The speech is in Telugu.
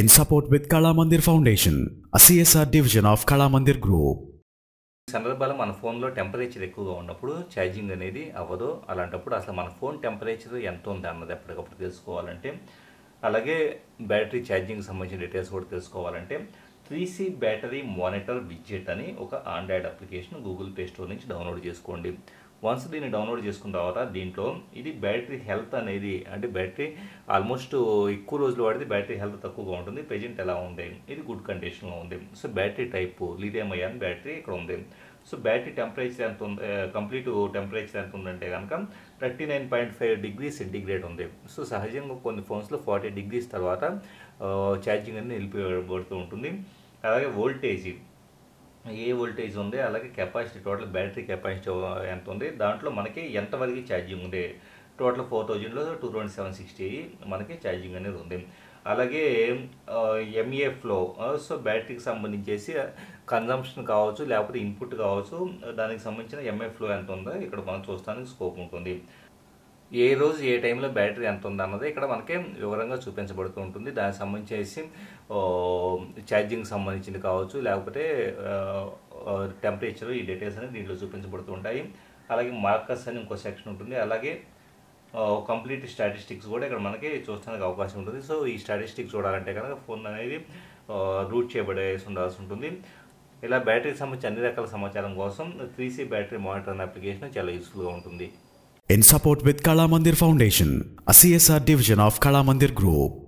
in support with Kala Mandir Foundation, a CSR division of Kala Mandir Group. సందర్భాలు మన ఫోన్లో టెంపరేచర్ ఎక్కువగా ఉన్నప్పుడు ఛార్జింగ్ అనేది అవ్వదు అలాంటప్పుడు అసలు మన ఫోన్ టెంపరేచర్ ఎంత ఉంది అన్నది ఎప్పటికప్పుడు తెలుసుకోవాలంటే అలాగే బ్యాటరీ ఛార్జింగ్ సంబంధించిన డీటెయిల్స్ కూడా తెలుసుకోవాలంటే three C battery monitor widget అని ఒక android application Google play store నుంచి డౌన్లోడ్ చేసుకోండి వన్స్ దీన్ని డౌన్లోడ్ చేసుకున్న తర్వాత దీంట్లో ఇది బ్యాటరీ హెల్త్ అనేది అంటే బ్యాటరీ ఆల్మోస్ట్ ఎక్కువ రోజులు వాడితే బ్యాటరీ హెల్త్ తక్కువగా ఉంటుంది ప్రెజెంట్ ఎలా ఉంది ఇది గుడ్ కండిషన్లో ఉంది so battery type lithium ion battery ఇక్కడ ఉంది సో బ్యాటరీ టెంపరేచర్ ఎంత ఉంది కంప్లీట్ టెంపరేచర్ ఎంత ఉందంటే కనుక thirty nine point five degree centigrade ఉంది సో సహజంగా కొన్ని ఫోన్స్లో ఫార్టీ డిగ్రీస్ తర్వాత ఛార్జింగ్ అనేది నిలిపిబడుతూ ఉంటుంది అలాగే వోల్టేజ్ ఏ వోల్టేజ్ ఉంది అలాగే కెపాసిటీ టోటల్ బ్యాటరీ కెపాసిటీ ఎంత ఉంది దాంట్లో మనకి ఎంతవరకు ఛార్జింగ్ ఉంది టోటల్ ఫోర్ థౌజండ్లో టూ ట్వంటీ సెవెన్ సిక్స్టీ మనకి ఛార్జింగ్ అనేది ఉంది అలాగే ఎంఏ ఫ్లో సో బ్యాటరీకి సంబంధించేసి కన్జంప్షన్ కావచ్చు లేకపోతే ఇన్పుట్ కావచ్చు దానికి సంబంధించిన ఎంఏ ఫ్లో ఎంత ఉందో ఇక్కడ మనం చూస్తానికి స్కోప్ ఉంటుంది ఏ రోజు ఏ టైంలో బ్యాటరీ ఎంత ఉందన్నది ఇక్కడ మనకి వివరంగా చూపించబడుతూ ఉంటుంది దానికి సంబంధించి ఛార్జింగ్ సంబంధించింది కావచ్చు లేకపోతే టెంపరేచర్ ఈ డీటెయిల్స్ అనేది దీంట్లో చూపించబడుతూ ఉంటాయి అలాగే మార్కర్స్ అని ఇంకో సెక్షన్ ఉంటుంది అలాగే కంప్లీట్ స్టాటిస్టిక్స్ కూడా ఇక్కడ మనకి చూడడానికి అవకాశం ఉంటుంది సో ఈ స్టాటిస్టిక్స్ చూడాలంటే కనుక ఫోన్ అనేది రూట్ చేయబడేసి ఉండాల్సి ఉంటుంది ఇలా బ్యాటరీకి సంబంధించి అన్ని రకాల సమాచారం కోసం త్రీ బ్యాటరీ మానిటర్ అనే అప్లికేషన్ చాలా యూస్ఫుల్గా ఉంటుంది in support with Kala Mandir Foundation, a CSR division of Kala Mandir Group.